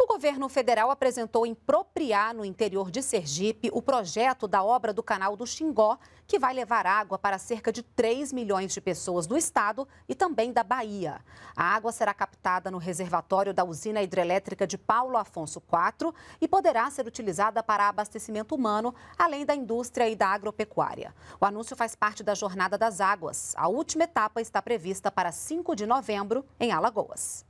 O governo federal apresentou em Propriá, no interior de Sergipe, o projeto da obra do canal do Xingó, que vai levar água para cerca de 3 milhões de pessoas do estado e também da Bahia. A água será captada no reservatório da usina hidrelétrica de Paulo Afonso IV e poderá ser utilizada para abastecimento humano, além da indústria e da agropecuária. O anúncio faz parte da Jornada das Águas. A última etapa está prevista para 5 de novembro em Alagoas.